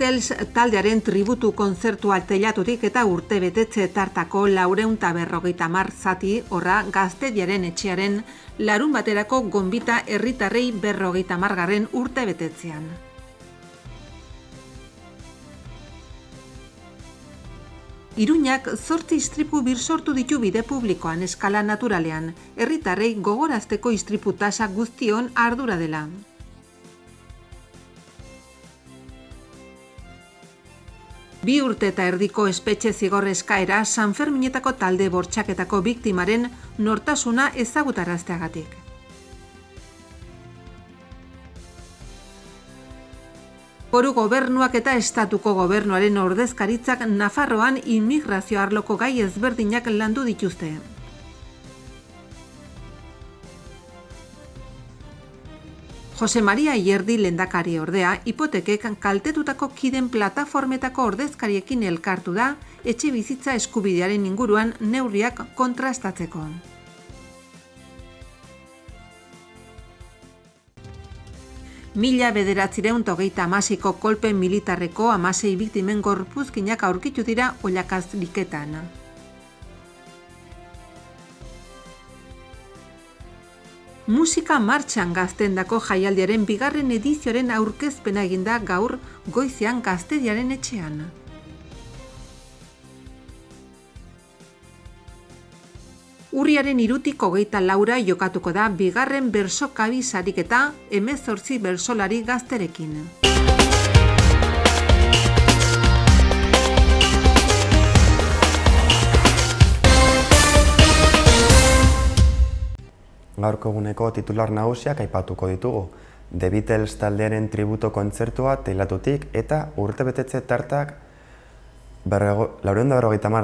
Beatles taldearen tributu konzertu altelatutik eta urte betetze tartako laureun berrogeita mar zati horra gaztediaren etxearen larun baterako gombita herritarrei berrogeita margarren urte betetzean. Iruñak zortzi istripu bir sortu ditu bide publikoan eskala naturalean, herritarrei gogorazteko istriputasa guztion ardura dela. bi urte eta erdiko espetxe zigorrezka era San Ferminetako talde bortxaketako biktimaren nortasuna ezagutarazteagatik. Koru gobernuak eta estatuko gobernuaren ordezkaritzak Nafarroan inmigrazio arloko gai ezberdinak landu dituzteen. Jose Maria Ierdi lendakari ordea, hipotekek kaltetutako kiden plataformetako ordezkariekin elkartu da, etxe bizitza eskubidearen inguruan neurriak kontrastatzeko. Mila bederatzireun togeita amaziko kolpen militarreko amasei biktimen gorpuzkinak aurkitu dira olakaz liketan. musika martxan gazten dako jaialdiaren bigarren edizioaren aurkezpena eginda gaur goizean gaztediaren etxean. Urriaren irutiko geita laura jokatuko da bigarren bersokabi sariketa emezortzi bersolari gazterekin. gaurko eguneko titular nagusiak aipatuko ditugu. The Beatles taldearen tributo kontzertua teilatutik eta urtebetetze tartak berrego,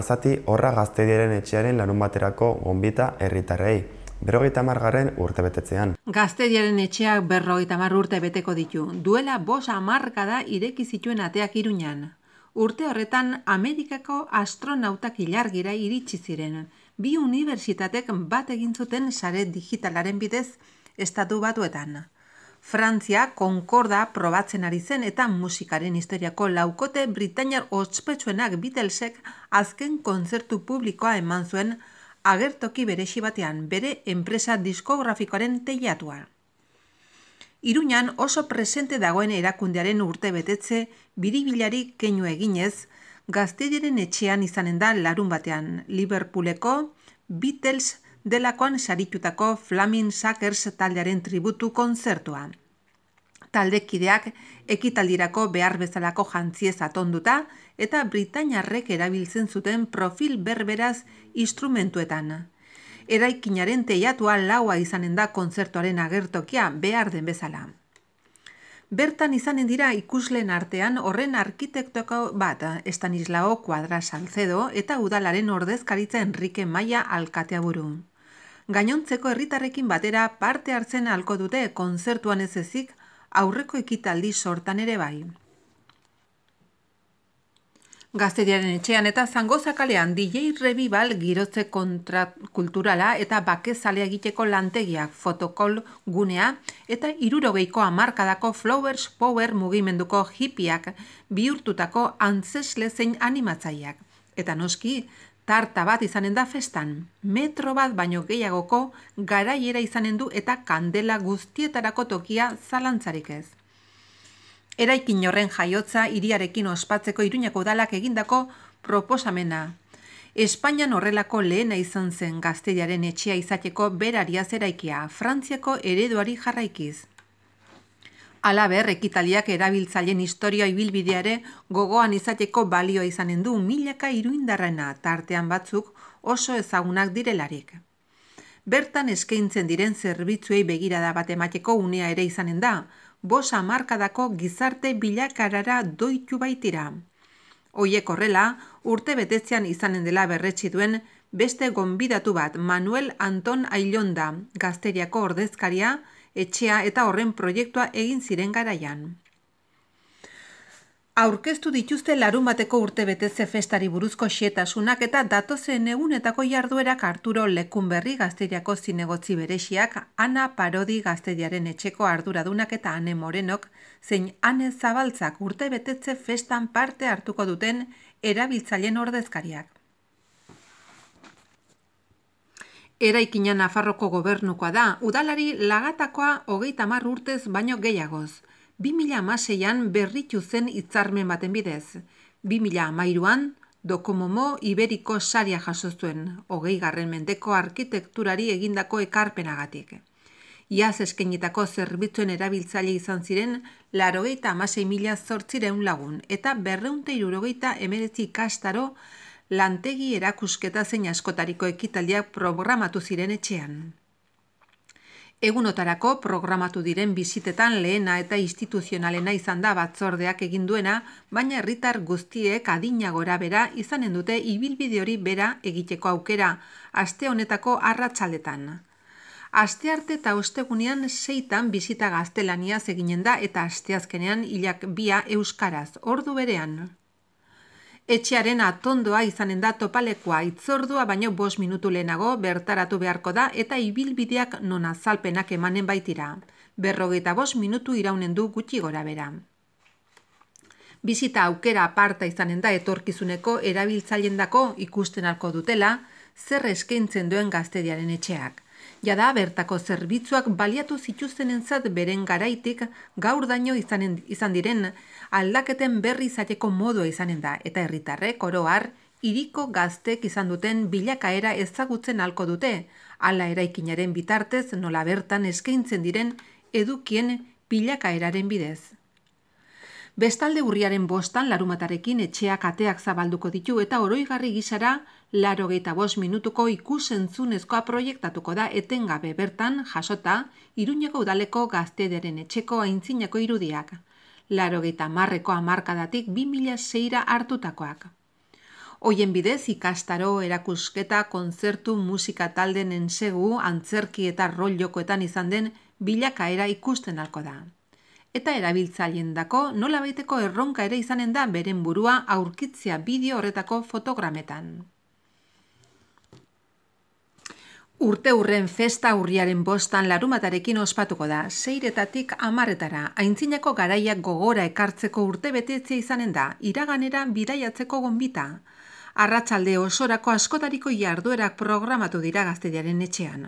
zati da horra gazte etxearen lanun baterako gombita herritarrei. Berrogeita margarren urte betetzean. Gazte etxeak berrogeita mar urte beteko ditu. Duela bosa marka da ireki zituen ateak iruñan. Urte horretan Amerikako astronautak ilargira iritsi ziren bi unibertsitatek bat egin zuten sare digitalaren bidez estatu batuetan. Frantzia konkorda probatzen ari zen eta musikaren historiako laukote Britainiar ospetsuenak Beatlesek azken kontzertu publikoa eman zuen agertoki beresi batean bere enpresa diskografikoaren teiatua. Iruñan oso presente dagoen erakundearen urte betetze biribilari keinu eginez, gazteleren etxean izanen da larun batean Liverpooleko Beatles delakoan saritutako Flaming Sackers taldearen tributu konzertua. Taldekideak ekitaldirako behar bezalako jantziez atonduta eta Britainarrek erabiltzen zuten profil berberaz instrumentuetan. Eraikinaren teiatua laua izanen da konzertuaren agertokia behar den bezala. Bertan izanen dira ikusleen artean horren arkitektoko bat Estanislao Kuadra Sanzedo eta udalaren ordezkaritza Enrique Maia Alkatea buru. Gainontzeko herritarrekin batera parte hartzen alko dute konzertuan ez ezik aurreko ekitaldi sortan ere bai. Gazteriaren etxean eta zango zakalean DJ Revival girotze kontrakulturala eta bake egiteko lantegiak fotokol gunea eta irurogeiko amarkadako Flowers Power mugimenduko hipiak bihurtutako antzesle zein animatzaiak. Eta noski, tarta bat izanen da festan, metro bat baino gehiagoko garaiera izanen du eta kandela guztietarako tokia zalantzarik ez. Eraikin horren jaiotza iriarekin ospatzeko iruñako udalak egindako proposamena. Espainian horrelako lehena izan zen gaztelaren etxea izateko beraria zeraikia, Frantziako ereduari jarraikiz. Alaber, ekitaliak erabiltzaileen historia ibilbideare gogoan izateko balio izanen du milaka iruindarrena tartean batzuk oso ezagunak direlarik. Bertan eskaintzen diren zerbitzuei begirada bat emateko unea ere izanen da, bosa markadako gizarte bilakarara doitu baitira. Hoiek horrela, urte betetzean izanen dela berretsi duen, beste gonbidatu bat Manuel Anton Ailonda, gazteriako ordezkaria, etxea eta horren proiektua egin ziren garaian aurkeztu dituzte larumateko urte betetze festari buruzko xetasunak eta datozen egunetako jarduerak Arturo Lekunberri gazteriako zinegotzi beresiak, Ana Parodi gazteriaren etxeko arduradunak eta Ane Morenok, zein Ane Zabaltzak urte betetze festan parte hartuko duten erabiltzaileen ordezkariak. Eraikina Nafarroko gobernukoa da, udalari lagatakoa hogeita mar urtez baino gehiagoz. 2006an berritu zen itzarmen baten bidez. 2008an, Dokomomo Iberiko saria jaso zuen, hogei garren mendeko arkitekturari egindako ekarpenagatik. Iaz eskenitako zerbitzuen erabiltzaile izan ziren, larogeita amasei mila zortzireun lagun, eta berreunte irurogeita emeretzi kastaro lantegi erakusketa zein askotariko ekitaldiak programatu ziren etxean. Egunotarako programatu diren bizitetan lehena eta instituzionalena izan da batzordeak egin duena, baina herritar guztiek adina gora bera izanen dute ibilbide hori bera egiteko aukera, aste honetako arratsaletan. Astearte eta ostegunean seitan bizita gaztelaniaz eginen da eta asteazkenean hilak bia euskaraz, ordu berean. Etxearen atondoa izanen da topalekoa itzordua, baino bos minutu lehenago bertaratu beharko da eta ibilbideak non azalpenak emanen baitira. Berrogeita bos minutu iraunen du gutxi gora bera. Bizita aukera aparta izanen da etorkizuneko erabiltzaien dako ikusten alko dutela, zer eskaintzen duen gaztediaren etxeak. Jada, bertako zerbitzuak baliatu zituztenentzat beren garaitik gaurdaino izanen izan diren aldaketen berri izateko modua izanen da eta herritarrek oroar iriko gaztek izan duten bilakaera ezagutzen halko dute, hala eraikinaren bitartez nola bertan eskaintzen diren edukien bilakaeraren bidez. Bestalde urriaren bostan larumatarekin etxeak ateak zabalduko ditu eta oroigarri gisara laro bost minutuko ikusentzunezkoa proiektatuko da etengabe bertan jasota Iruñeko udaleko gaztederen etxeko aintzinako irudiak larogeita marreko amarkadatik 2006ra hartutakoak. Hoien bidez ikastaro erakusketa kontzertu musika taldenen ensegu antzerki eta rol izan den bilakaera ikusten alko da. Eta erabiltzaileen dako nola baiteko erronka ere izanen da beren burua aurkitzea bideo horretako fotogrametan. Urte urren festa urriaren bostan larumatarekin ospatuko da, seiretatik amaretara, aintzinako garaiak gogora ekartzeko urte betetzea izanen da, iraganera bidaiatzeko gonbita. Arratxalde osorako askotariko jarduerak programatu dira gaztediaren etxean.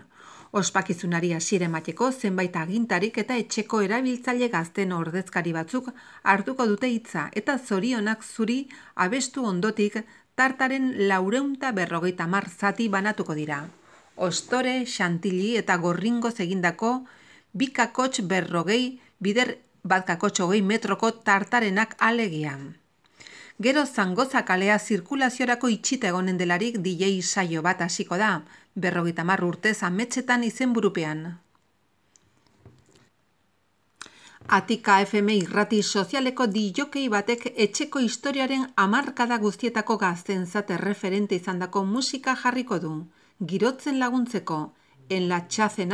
Ospakizunaria siremateko mateko zenbait agintarik eta etxeko erabiltzaile gazten ordezkari batzuk hartuko dute hitza eta zorionak zuri abestu ondotik tartaren laureunta berrogeita marzati zati banatuko dira ostore, xantili eta gorringoz egindako bikakotx berrogei bider bat kakotxo gehi metroko tartarenak alegian. Gero zangoza kalea zirkulaziorako itxita egonen delarik DJ saio bat hasiko da, berrogeita mar urtez ametxetan izen burupean. Atika FM irrati sozialeko dijokei batek etxeko historiaren amarkada guztietako gazten zate referente izandako musika jarriko du girotzen laguntzeko en la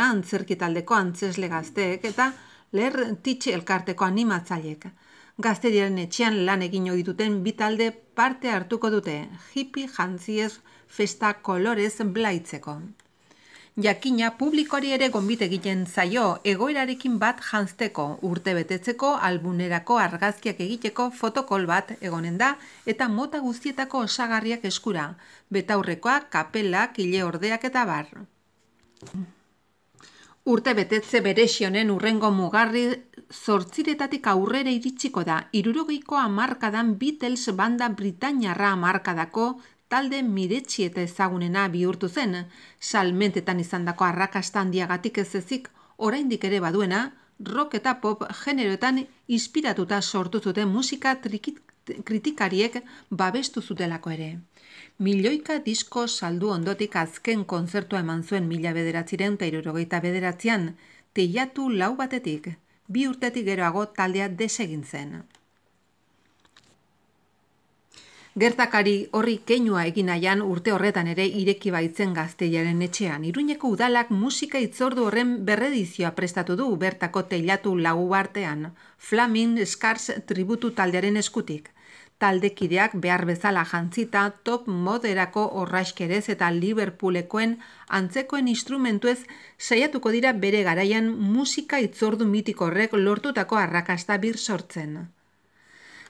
antzesle gazteek eta ler titxe elkarteko animatzaiek. Gazte etxean lan egin hori duten bitalde parte hartuko dute, hippie jantziez festa kolorez blaitzeko. Jakina publikoari ere gonbit egiten zaio egoerarekin bat jantzteko, urte betetzeko, albunerako argazkiak egiteko fotokol bat egonen da eta mota guztietako osagarriak eskura, Betaurrekoa kapelak, kile ordeak eta bar. Urte betetze beresionen urrengo mugarri zortziretatik aurrera iritsiko da, irurogeiko markadan Beatles banda Britainarra amarkadako talde miretsi eta ezagunena bihurtu zen, salmentetan izandako arrakasta handiagatik ez ezik oraindik ere baduena, rock eta pop generoetan inspiratuta sortu zuten musika kritikariek babestu zutelako ere. Milioika disko saldu ondotik azken konzertua eman zuen mila bederatziren eta irorogeita bederatzean, teiatu lau batetik, bi urtetik geroago taldea desegin zen. Gertakari horri keinua eginaian urte horretan ere ireki baitzen gazteiaren etxean. Iruñeko udalak musika itzordu horren berredizioa prestatu du bertako teilatu lagu artean. Flamin Scars tributu taldearen eskutik. Taldekideak behar bezala jantzita top moderako orraiskerez eta Liverpoolekoen antzekoen instrumentuez saiatuko dira bere garaian musika itzordu mitiko horrek lortutako arrakasta bir sortzen.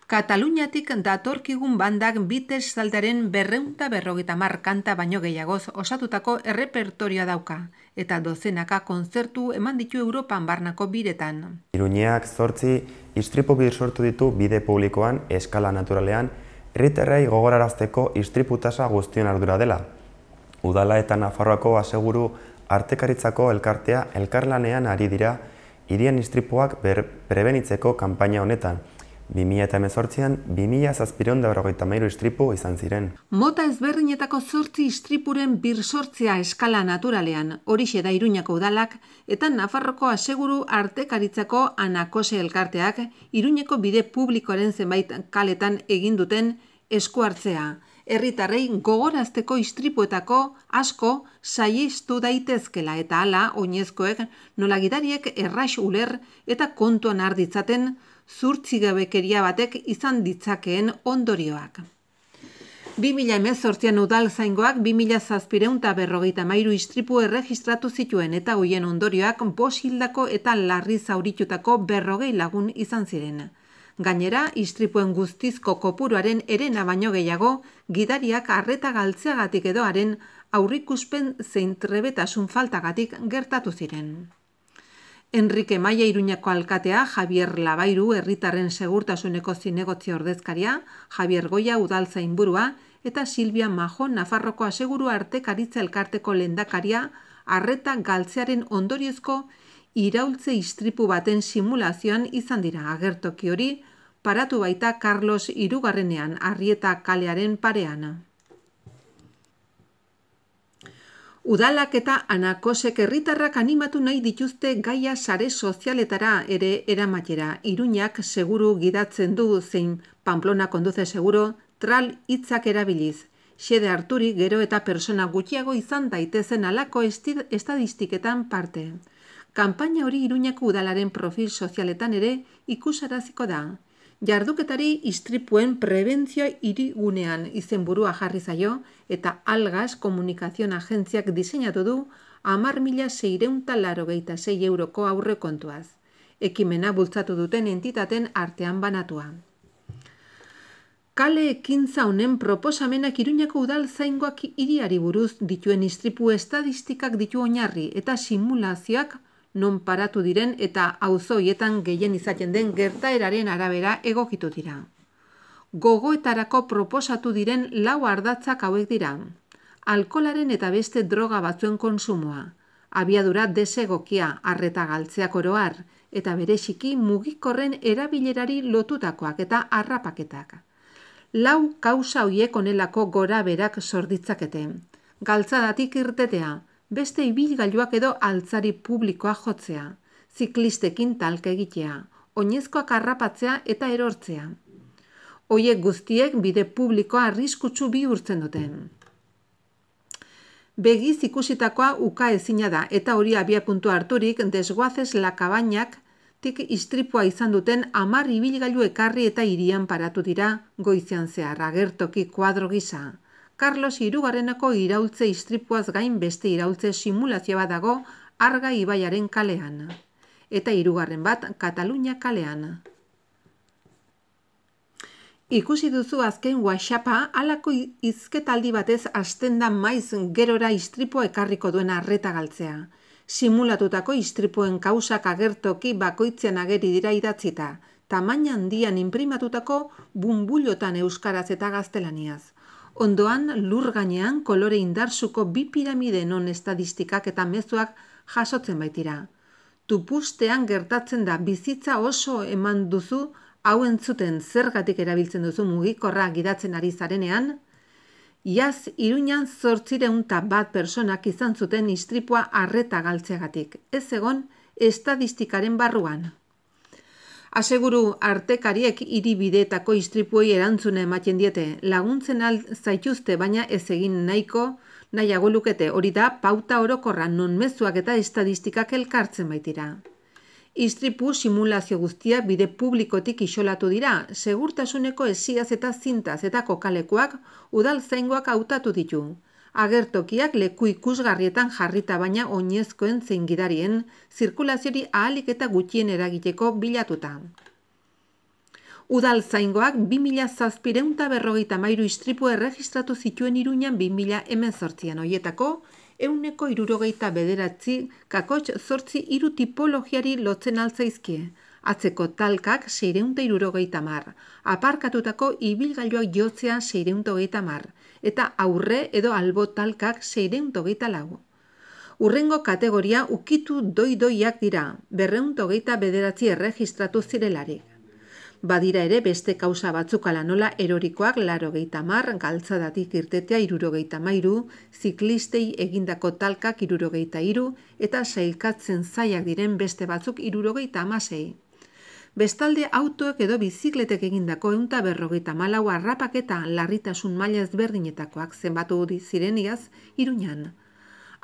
Kataluniatik datorkigun bandak bitez zaldaren berreunta berrogeta markanta baino gehiagoz osatutako errepertorioa dauka, eta dozenaka konzertu eman ditu Europan barnako biretan. Iruñeak zortzi istripu sortu ditu bide publikoan eskala naturalean, riterrei gogorarazteko istriputasa guztion ardura dela. Udala eta Nafarroako aseguru artekaritzako elkartea elkarlanean ari dira hirien istripuak prebenitzeko kanpaina honetan. 2008an, 2008 azpiron da mairu istripu izan ziren. Mota ezberdinetako zortzi istripuren bir eskala naturalean, hori da iruñako udalak, eta Nafarroko aseguru artekaritzako anakose elkarteak, iruñeko bide publikoaren zenbait kaletan eginduten esku hartzea. Erritarrei gogorazteko istripuetako asko saiestu daitezkela eta hala oinezkoek nola gidariek erraix uler eta kontuan arditzaten zurtzi gabekeria batek izan ditzakeen ondorioak. 2018an udal zaingoak 2000 berrogeita mairu istripu erregistratu zituen eta hoien ondorioak posildako eta larri zauritutako berrogei lagun izan ziren. Gainera, istripuen guztizko kopuruaren erena baino gehiago, gidariak arreta galtzeagatik edoaren aurrikuspen zein trebetasun faltagatik gertatu ziren. Enrique Maia Iruñako alkatea, Javier Labairu, herritarren segurtasuneko zinegotzi ordezkaria, Javier Goia udaltza inburua eta Silvia Majo Nafarroko aseguru arte karitza elkarteko lendakaria, arreta galtzearen ondoriozko iraultze istripu baten simulazioan izan dira agertoki hori, paratu baita Carlos Irugarrenean, arrieta kalearen pareana. Udalak eta anakosek herritarrak animatu nahi dituzte gaia sare sozialetara ere eramatera. Iruñak seguru gidatzen du zein Pamplona konduze seguro tral hitzak erabiliz. Xede Arturi gero eta persona gutxiago izan daitezen alako estadistiketan parte. Kampaina hori Iruñako udalaren profil sozialetan ere ikusaraziko da. Jarduketari istripuen prebentzio irigunean izenburua jarri zaio eta algaz Komunikazion Agentziak diseinatu du amar mila euroko aurre kontuaz. Ekimena bultzatu duten entitaten artean banatua. Kale ekintza honen proposamenak iruñako udal zaingoak iriari buruz dituen istripu estadistikak ditu oinarri eta simulazioak non paratu diren eta auzoietan gehien izaten den gertaeraren arabera egokitu dira. Gogoetarako proposatu diren lau ardatzak hauek dira. Alkolaren eta beste droga batzuen konsumoa, abiadura desegokia arreta galtzeak oroar, eta bereziki mugikorren erabilerari lotutakoak eta arrapaketak. Lau kausa hoiek onelako gora berak sorditzakete. Galtzadatik irtetea, beste ibilgailuak edo altzari publikoa jotzea, ziklistekin talke egitea, oinezkoak arrapatzea eta erortzea. Hoiek guztiek bide publikoa arriskutsu bihurtzen duten. Begiz ikusitakoa uka ezina da eta hori abia puntu harturik desguazes la tik istripua izan duten amar ibilgailu ekarri eta irian paratu dira goizean zehar agertoki kuadro gisa. Carlos Irugarrenako iraultze istripuaz gain beste iraultze simulazioa badago Arga Ibaiaren kalean. Eta Irugarren bat, Katalunia kalean. Ikusi duzu azken WhatsAppa alako izketaldi batez asten da maiz gerora istripua ekarriko duena arreta galtzea. Simulatutako istripuen kausak agertoki bakoitzean ageri dira idatzita, tamainan dian imprimatutako bumbulotan euskaraz eta gaztelaniaz. Ondoan lur gainean kolore indarsuko bi piramide non estadistikak eta mezuak jasotzen baitira. Tupustean gertatzen da bizitza oso eman duzu hau entzuten zergatik erabiltzen duzu mugikorra gidatzen ari zarenean, Iaz, iruñan zortzireun bat personak izan zuten istripua arreta galtzeagatik. Ez egon, estadistikaren barruan. Aseguru artekariek iribideetako istripuei erantzune ematen diete, laguntzen alt zaituzte baina ez egin nahiko nahiago lukete, hori da pauta orokorra non mezuak eta estadistikak elkartzen baitira. Istripu simulazio guztia bide publikotik isolatu dira, segurtasuneko esiaz eta zintaz eta udal zaingoak hautatu ditu agertokiak leku ikusgarrietan jarrita baina oinezkoen zein gidarien zirkulazioari ahalik eta gutxien eragiteko bilatuta. Udal zaingoak 2.000 zazpireunta berrogeita mairu istripu erregistratu zituen iruñan 2.000 hemen zortzian oietako, euneko irurogeita bederatzi kakotx zortzi iru tipologiari lotzen altzaizkie atzeko talkak seireunta irurogeita mar, aparkatutako ibilgailuak jotzean seireuntogeita mar, eta aurre edo albo talkak seireuntogeita lau. Urrengo kategoria ukitu doidoiak dira, berreuntogeita bederatzi erregistratu zirelarik. Badira ere beste kausa batzuk ala nola erorikoak laro mar, galtzadatik irtetea irurogeita mairu, ziklistei egindako talkak irurogeita iru, eta sailkatzen zaiak diren beste batzuk irurogeita amasei bestalde autoek edo bizikletek egindako eunta berrogeita malau arrapaketa larritasun maila ezberdinetakoak zenbatu ziren zireniaz irunan.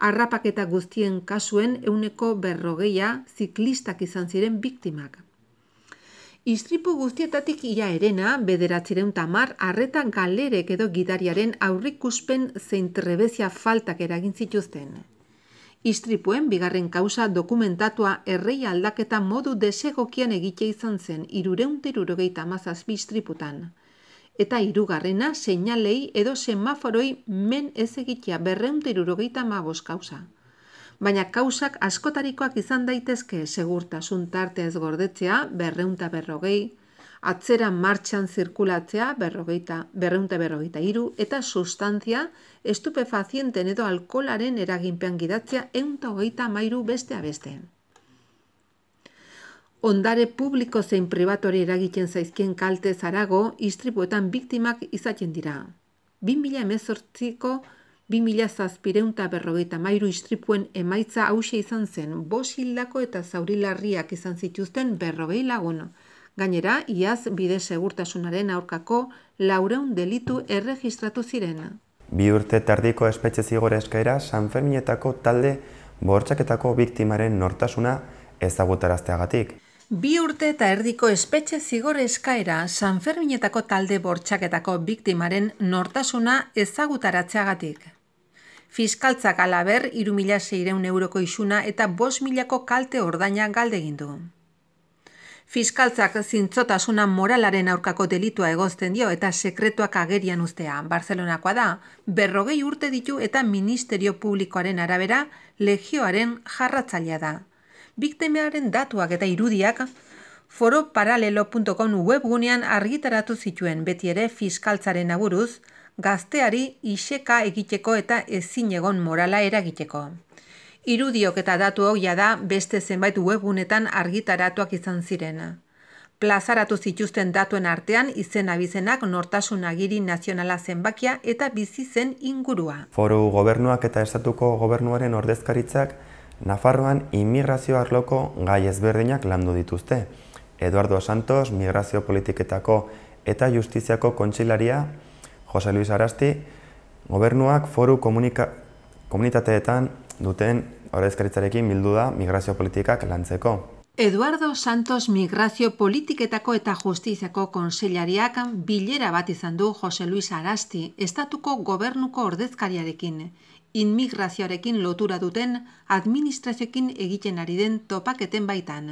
Arrapaketa guztien kasuen euneko berrogeia ziklistak izan ziren biktimak. Istripu guztietatik ia erena, bederatzireun arretan arreta galerek edo gitariaren aurrikuspen zein trebezia faltak eragin Istripuen bigarren kausa dokumentatua errei aldaketa modu desegokian egite izan zen irureuntirurogeita mazazbi istriputan. Eta hirugarrena seinalei edo semaforoi men ez egitea berreuntirurogeita magoz kausa. Baina kausak askotarikoak izan daitezke segurtasun tarte ez gordetzea berreunta berrogei, atzera martxan zirkulatzea berrogeita, berreunta berrogeita iru, eta sustantzia estupefazienten edo alkolaren eraginpean gidatzea eunta hogeita mairu beste beste. Ondare publiko zein pribatori eragiten zaizkien kalte zarago, istripuetan biktimak izaten dira. 2000 emezortziko 2000 zazpireunta berrogeita mairu istripuen emaitza hause izan zen, bosildako eta zaurilarriak izan zituzten berrogei lagunu. Gainera, iaz bide segurtasunaren aurkako laureun delitu erregistratu zirena. Bi urte tardiko espetxe zigor eskaira San talde bortxaketako biktimaren nortasuna ezagutarazteagatik. Bi urte eta erdiko espetxe zigor eskaera San Ferminetako talde bortxaketako biktimaren nortasuna ezagutaratzeagatik. Fiskaltzak alaber, irumila euroko isuna eta 5.000 milako kalte ordaina galde gindu. Fiskaltzak zintzotasuna moralaren aurkako delitua egozten dio eta sekretuak agerian uztea. Barcelonakoa da, berrogei urte ditu eta Ministerio Publikoaren arabera legioaren jarratzailea da. Biktemearen datuak eta irudiak, foro paralelo.com webgunean argitaratu zituen beti ere fiskaltzaren naburuz, gazteari iseka egiteko eta ezin egon morala eragiteko. Irudiok eta datu hau da beste zenbait webunetan argitaratuak izan zirena. Plazaratu zituzten datuen artean izen abizenak nortasun agiri nazionala zenbakia eta bizi zen ingurua. Foru gobernuak eta estatuko gobernuaren ordezkaritzak Nafarroan immigrazio arloko gai ezberdinak landu dituzte. Eduardo Santos, migrazio politiketako eta justiziako kontsilaria, Jose Luis Arasti, gobernuak foru Komunitateetan duten horrezkaritzarekin bildu da migrazio politikak lantzeko. Eduardo Santos Migrazio Politiketako eta Justiziako Konseilariak bilera bat izan du Jose Luis Arasti, estatuko gobernuko ordezkariarekin. Inmigrazioarekin lotura duten, administrazioekin egiten ari den topaketen baitan.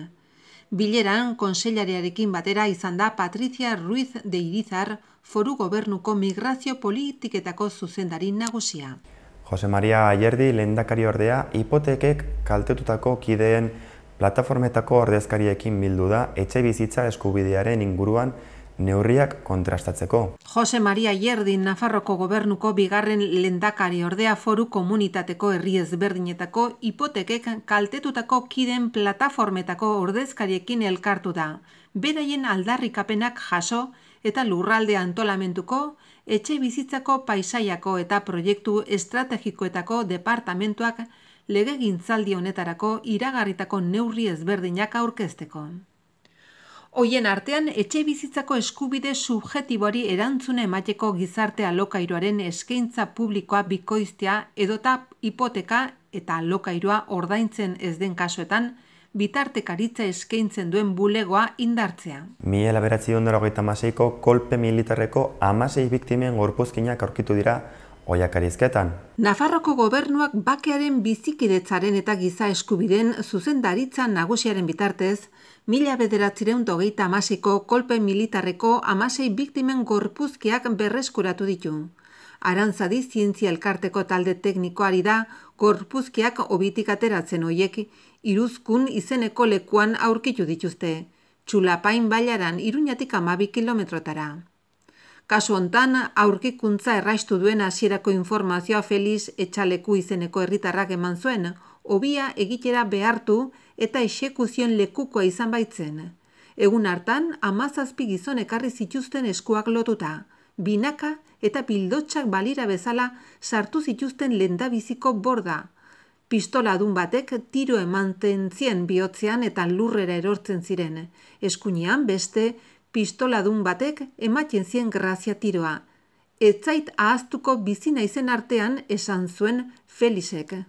Bileran, konseilariarekin batera izan da Patricia Ruiz de Irizar, foru gobernuko migrazio politiketako zuzendari nagusia. Jose Maria Ayerdi lehendakari ordea hipotekek kaltetutako kideen plataformetako ordezkariekin bildu da etxe bizitza eskubidearen inguruan neurriak kontrastatzeko. Jose Maria Ayerdi Nafarroko gobernuko bigarren lehendakari ordea foru komunitateko herri ezberdinetako hipotekek kaltetutako kideen plataformetako ordezkariekin elkartu da. Beraien aldarrikapenak jaso, eta lurralde antolamentuko, etxe bizitzako paisaiako eta proiektu estrategikoetako departamentuak lege gintzaldi honetarako iragarritako neurri ezberdinak aurkezteko. Hoien artean, etxe bizitzako eskubide subjetibori erantzune emateko gizarte alokairoaren eskaintza publikoa bikoiztea edota hipoteka eta alokairoa ordaintzen ez den kasuetan, bitartekaritza eskaintzen duen bulegoa indartzea. Mila beratzi hondera hogeita amaseiko kolpe militarreko amasei biktimen gorpuzkinak aurkitu dira oiakarizketan. Nafarroko gobernuak bakearen bizikidetzaren eta giza eskubiren zuzendaritza nagusiaren bitartez, mila bederatzireun dogeita amaseiko kolpe militarreko amasei biktimen gorpuzkiak berreskuratu ditu. Arantzadi zientzia elkarteko talde teknikoari da, gorpuzkiak obitik ateratzen oiek iruzkun izeneko lekuan aurkitu dituzte, txulapain bailaran iruñatik amabi kilometrotara. Kasu hontan aurkikuntza erraistu duena hasierako informazioa Feliz Etxaleku izeneko herritarrak eman zuen, obia egitera behartu eta exekuzion lekukoa izan baitzen. Egun hartan, amazazpi gizon ekarri zituzten eskuak lotuta, binaka eta pildotsak balira bezala sartu zituzten lendabiziko borda. Pistola adun batek tiro emanten zien bihotzean eta lurrera erortzen ziren. Eskuinean beste, pistola adun batek ematen zien grazia tiroa. Etzait ahaztuko bizina izen artean esan zuen felisek.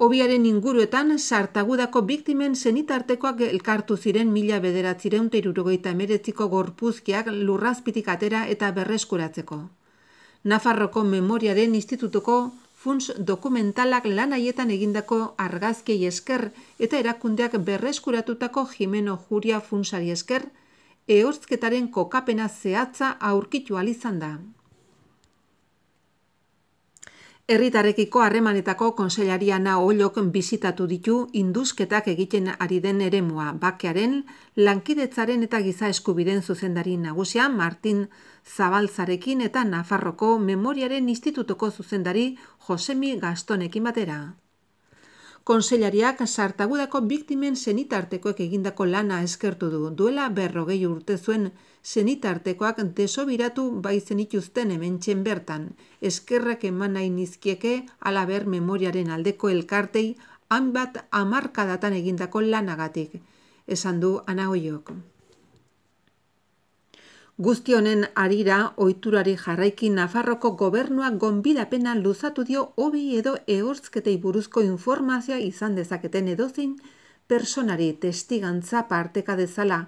Obiaren inguruetan sartagudako biktimen zenitartekoak elkartu ziren mila bederatzireun teirurogeita meretziko gorpuzkiak lurrazpitik atera eta berreskuratzeko. Nafarroko Memoriaren Institutuko funs dokumentalak lan haietan egindako argazkei esker eta erakundeak berreskuratutako Jimeno Juria funsari esker, eurtzketaren kokapena zehatza aurkitu alizan da. Herritarekiko harremanetako konsellaria na bizitatu ditu induzketak egiten ari den eremua bakearen lankidetzaren eta giza eskubiden zuzendari nagusia Martin Zabalzarekin eta Nafarroko Memoriaren Institutoko zuzendari Josemi Gastonekin batera konsellariak sartagudako biktimen zenitartekoek egindako lana eskertu du duela berrogei urte zuen zenitartekoak desobiratu baizen ituzten hemen bertan. Eskerrak eman nahi nizkieke alaber memoriaren aldeko elkartei hanbat amarkadatan egindako lanagatik. Esan du anagoiok. Guzti honen arira ohiturari jarraiki Nafarroko gobernuak gonbidapena luzatu dio hobi edo ehortzketei buruzko informazioa izan dezaketen edozein personari testigantza parteka dezala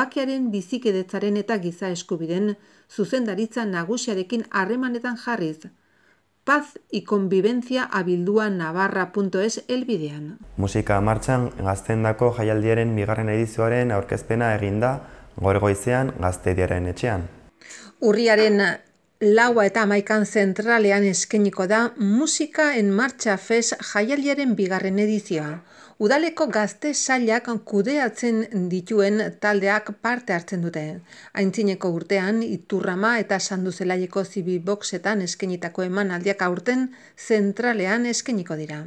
bakearen bizikidetzaren eta giza eskubiden zuzendaritza nagusiarekin harremanetan jarriz. Paz y convivencia abildua navarra.es elbidean. Musika martxan gaztendako jaialdiaren bigarren edizioaren aurkezpena eginda, gore goizean gaztediaren etxean. Urriaren laua eta amaikan zentralean eskeniko da musika en martxa Fes jaialiaren bigarren edizioa. Udaleko gazte sailak kudeatzen dituen taldeak parte hartzen dute. Aintzineko urtean, iturrama eta sandu zelaiko zibiboksetan eskenitako eman aldiak aurten zentralean eskeniko dira.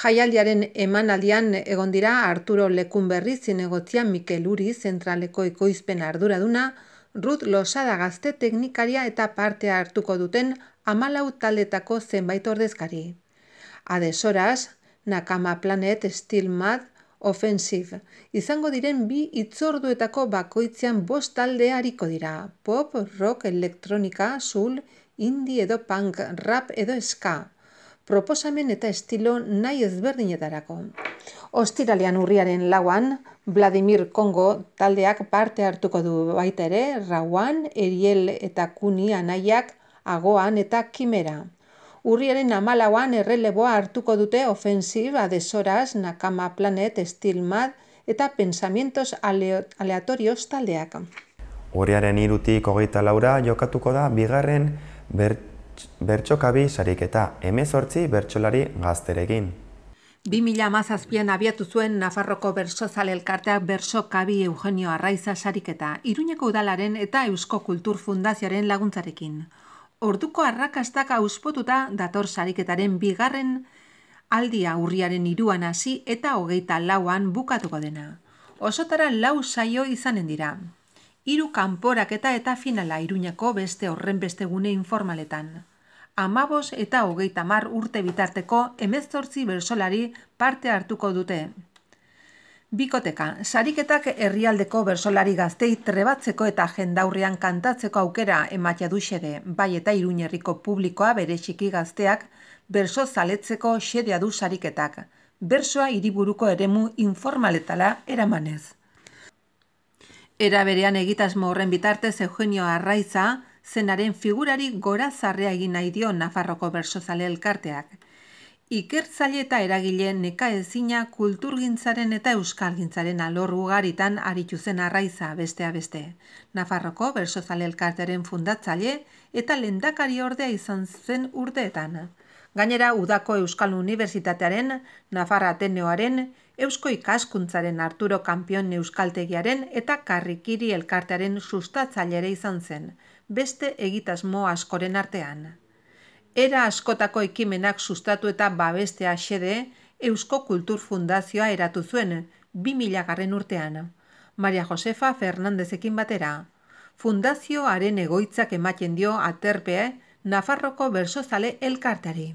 Jaialdiaren emanaldian egon dira Arturo Lekunberri zinegotzia Mikel Uri zentraleko ekoizpen arduraduna, Rut Losada gazte teknikaria eta partea hartuko duten amalau taldetako zenbait ordezkari. Adesoraz, Nakama Planet Steel Mad Offensive, izango diren bi itzorduetako bakoitzean bost talde hariko dira, pop, rock, elektronika, sul, indie edo punk, rap edo ska proposamen eta estilo nahi ezberdinetarako. Ostiralean urriaren lauan, Vladimir Kongo taldeak parte hartuko du baita ere, Rauan, Eriel eta Kuni anaiak, Agoan eta Kimera. Urriaren amalauan erreleboa hartuko dute ofensib, adesoraz, nakama planet, estilmad eta pensamientos aleatorios taldeak. Urriaren irutik hogeita laura jokatuko da, bigarren ber bertxokabi sariketa, emezortzi bertxolari gazterekin. 2000 an abiatu zuen Nafarroko Berso Elkarteak Berso Kabi Eugenio Arraiza sariketa, Iruñeko Udalaren eta Eusko Kultur Fundazioaren laguntzarekin. Orduko arrakastak auspotuta dator sariketaren bigarren aldia urriaren iruan hasi eta hogeita lauan bukatuko dena. Osotara lau saio izanen dira hiru kanporak eta eta finala iruñako beste horren beste gune informaletan. Amabos eta hogeita mar urte bitarteko emezortzi bersolari parte hartuko dute. Bikoteka, sariketak herrialdeko bersolari gaztei trebatzeko eta jendaurrean kantatzeko aukera ematia duxede, bai eta iruñerriko publikoa bere txiki gazteak, berso zaletzeko xedea du sariketak. Bersoa hiriburuko eremu informaletala eramanez. Era berean egitasmo horren bitartez Eugenio Arraiza zenaren figurari gora zarrea egin nahi dio Nafarroko Bersozale Elkarteak. Ikertzaile eta eragile neka ezina kulturgintzaren eta euskalgintzaren alor ugaritan aritu zen Arraiza bestea beste. Nafarroko Bersozale Elkarteren fundatzaile eta lendakari ordea izan zen urteetan. Gainera, Udako Euskal Unibertsitatearen, Nafarra Ateneoaren, Eusko ikaskuntzaren Arturo Kampion Euskaltegiaren eta Karrikiri elkartearen sustatzailere izan zen, beste egitasmo askoren artean. Era askotako ekimenak sustatu eta babestea xede, Eusko Kultur Fundazioa eratu zuen, 2000 garren urtean. Maria Josefa Fernandezekin batera. Fundazioaren egoitzak ematen dio aterpe, Nafarroko bersozale elkartari.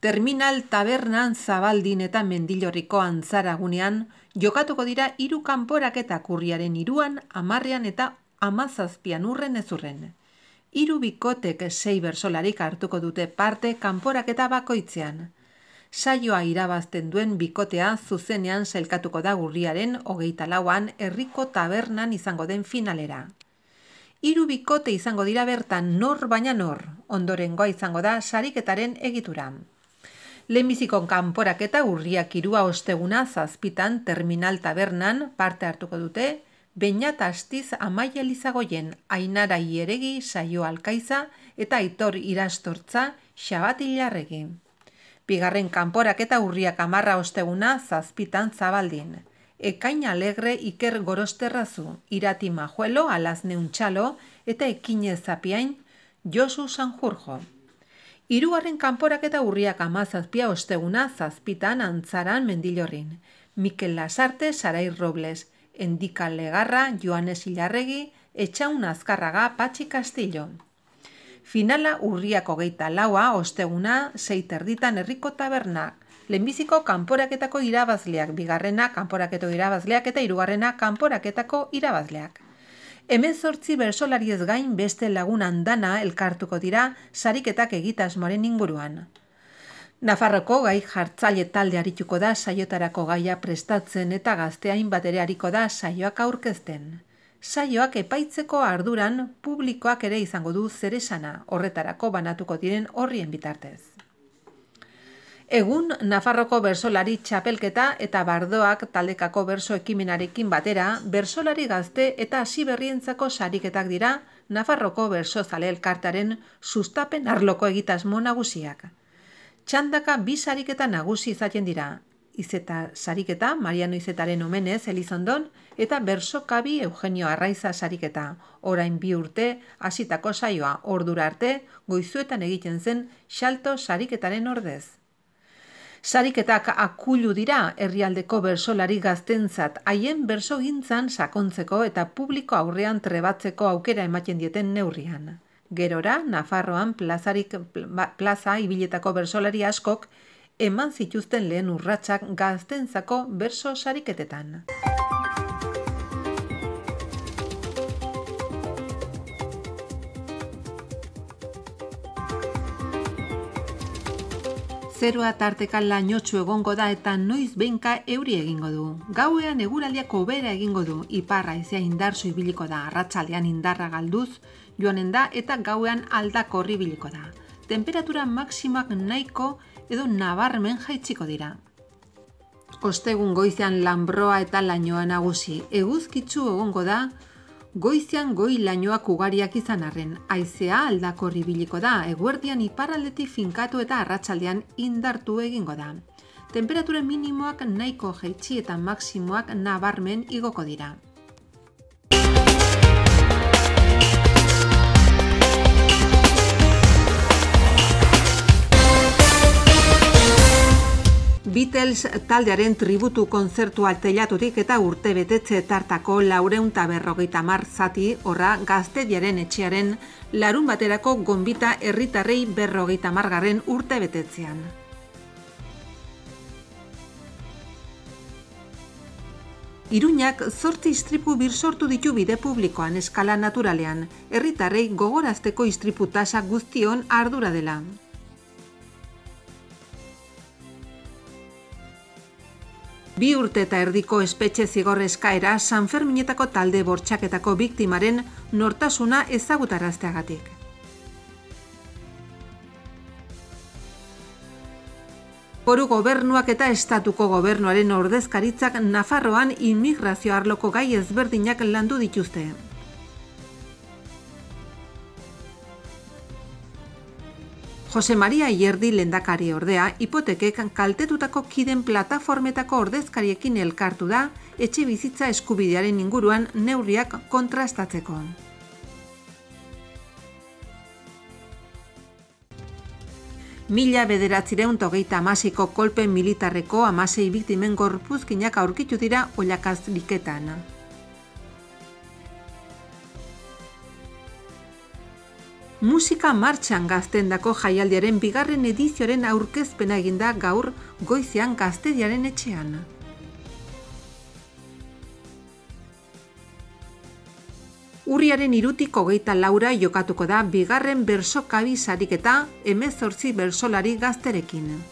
Terminal Tabernan Zabaldin eta Mendillorriko antzaragunean, jokatuko dira hiru kanporaketa kurriaren iruan, amarrean eta amazazpian urren ezurren. Hiru bikotek sei bersolarik hartuko dute parte kanporaketa bakoitzean. Saioa irabazten duen bikotea zuzenean selkatuko da gurriaren hogeita lauan herriko tabernan izango den finalera. Hiru bikote izango dira bertan nor baina nor, ondorengoa izango da sariketaren egituran. Lehenbiziko kanporak eta urriak irua osteguna zazpitan terminal tabernan parte hartuko dute, baina tastiz amaia lizagoien ainara ieregi saio alkaiza eta aitor irastortza xabat hilarregi. Bigarren kanporak eta urriak amarra osteguna zazpitan zabaldin. Ekain alegre iker gorosterrazu, irati majuelo alazneun txalo eta ekinez zapiain Josu Sanjurjo. Hirugarren kanporaketa eta urriak ama zazpia osteguna zazpitan antzaran mendilorrin. Mikel Lasarte, Sarai Robles, Endika Legarra, Joanes Ilarregi, Etxaun Azkarraga, Patxi Castillo. Finala urriako geita laua osteguna seiterditan herriko tabernak. Lehenbiziko kanporaketako irabazleak, bigarrena kanporaketo irabazleak eta hirugarrena kanporaketako irabazleak. Hemen zortzi bersolariez gain beste lagun andana elkartuko dira sariketak egitas moren inguruan. Nafarroko gai jartzaile talde arituko da saiotarako gaia prestatzen eta gazteain bat ere hariko da saioak aurkezten. Saioak epaitzeko arduran publikoak ere izango du zeresana horretarako banatuko diren horrien bitartez. Egun Nafarroko bersolari txapelketa eta bardoak taldekako berso ekimenarekin batera, bersolari gazte eta hasi berrientzako sariketak dira Nafarroko berso zale elkartaren sustapen arloko egitasmo nagusiak. Txandaka bi sariketa nagusi izaten dira, izeta sariketa Mariano Izetaren omenez Elizondon eta bersokabi Eugenio Arraiza sariketa, orain bi urte hasitako saioa ordura arte goizuetan egiten zen xalto sariketaren ordez. Sariketak akulu dira herrialdeko bersolari gaztentzat haien berso gintzan sakontzeko eta publiko aurrean trebatzeko aukera ematen dieten neurrian. Gerora, Nafarroan plazarik ba, plaza ibiletako bersolari askok eman zituzten lehen urratsak gaztentzako berso sariketetan. Zerua tarteka lainotxu egongo da eta noiz benka euri egingo du. Gauean eguraliako bera egingo du, iparra izia indarzu ibiliko da, arratsaldean indarra galduz, joanen da eta gauean aldako horri biliko da. Temperatura maksimak nahiko edo nabarmen jaitsiko dira. Ostegun goizean lanbroa eta lainoa nagusi, eguzkitzu egongo da, Goizian goi lainoak ugariak izan arren. Aizea aldako ribiliko da, eguerdian iparraldetik finkatu eta arratsaldean indartu egingo da. Temperaturen minimoak nahiko jaitsi eta maksimoak nabarmen igoko dira. Beatles taldearen tributu konzertu altelatutik eta urte betetze tartako laureun taberrogeita mar zati horra gaztediaren etxearen larun baterako gombita herritarrei berrogeita margarren urte betetzean. Iruñak zortzi istripu bir sortu ditu bide publikoan eskala naturalean, herritarrei gogorazteko istripu tasa guztion ardura dela. bi urte eta erdiko espetxe zigor eskaera San Ferminetako talde bortxaketako biktimaren nortasuna ezagutarazteagatik. Poru gobernuak eta estatuko gobernuaren ordezkaritzak Nafarroan immigrazio arloko gai ezberdinak landu dituzte. Jose Maria Ierdi lendakari ordea hipotekek kaltetutako kiden plataformetako ordezkariekin elkartu da etxe bizitza eskubidearen inguruan neurriak kontrastatzeko. Mila bederatzireun togeita amaziko kolpe militarreko amasei biktimen gorpuzkinak aurkitu dira olakaz liketan. Musika martxan gazten jaialdiaren bigarren edizioaren aurkezpena eginda gaur goizean gaztediaren etxean. Urriaren irutik hogeita laura jokatuko da bigarren berso sariketa eta emezortzi bersolari gazterekin.